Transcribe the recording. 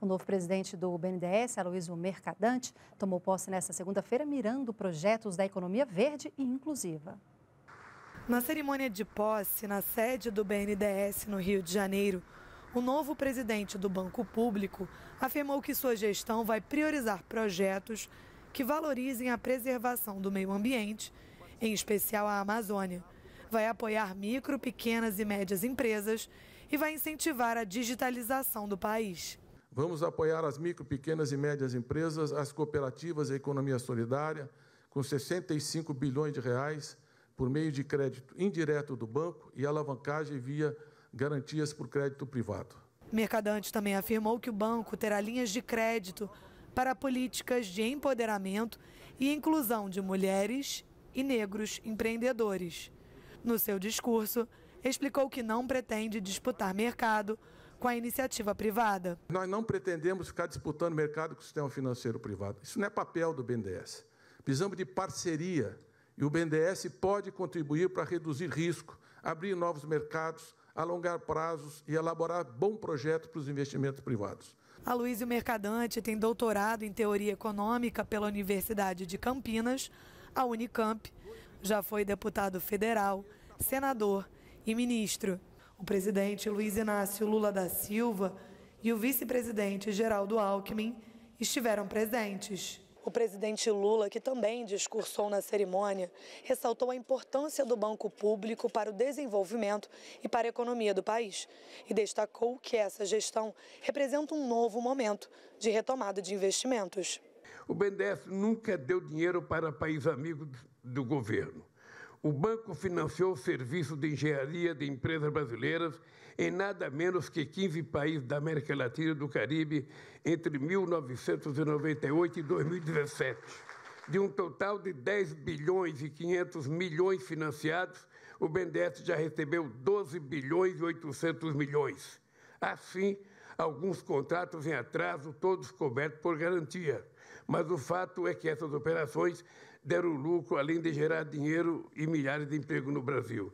O novo presidente do BNDES, Aloysio Mercadante, tomou posse nesta segunda-feira mirando projetos da economia verde e inclusiva. Na cerimônia de posse na sede do BNDES no Rio de Janeiro, o novo presidente do Banco Público afirmou que sua gestão vai priorizar projetos que valorizem a preservação do meio ambiente, em especial a Amazônia. Vai apoiar micro, pequenas e médias empresas e vai incentivar a digitalização do país. Vamos apoiar as micro, pequenas e médias empresas, as cooperativas e a economia solidária, com 65 bilhões de reais por meio de crédito indireto do banco e alavancagem via garantias por crédito privado. Mercadante também afirmou que o banco terá linhas de crédito para políticas de empoderamento e inclusão de mulheres e negros empreendedores. No seu discurso, explicou que não pretende disputar mercado com a iniciativa privada? Nós não pretendemos ficar disputando mercado com o sistema financeiro privado. Isso não é papel do BNDES. Precisamos de parceria e o BNDES pode contribuir para reduzir risco, abrir novos mercados, alongar prazos e elaborar bom projeto para os investimentos privados. Aloysio Mercadante tem doutorado em teoria econômica pela Universidade de Campinas, a Unicamp. Já foi deputado federal, senador e ministro o presidente Luiz Inácio Lula da Silva e o vice-presidente Geraldo Alckmin estiveram presentes. O presidente Lula, que também discursou na cerimônia, ressaltou a importância do banco público para o desenvolvimento e para a economia do país e destacou que essa gestão representa um novo momento de retomada de investimentos. O BNDES nunca deu dinheiro para país amigo do governo o banco financiou serviços de engenharia de empresas brasileiras em nada menos que 15 países da América Latina e do Caribe entre 1998 e 2017. De um total de 10 bilhões e 500 milhões financiados, o BNDES já recebeu 12 bilhões e 800 milhões. Assim, Alguns contratos em atraso, todos cobertos por garantia. Mas o fato é que essas operações deram lucro, além de gerar dinheiro e milhares de empregos no Brasil.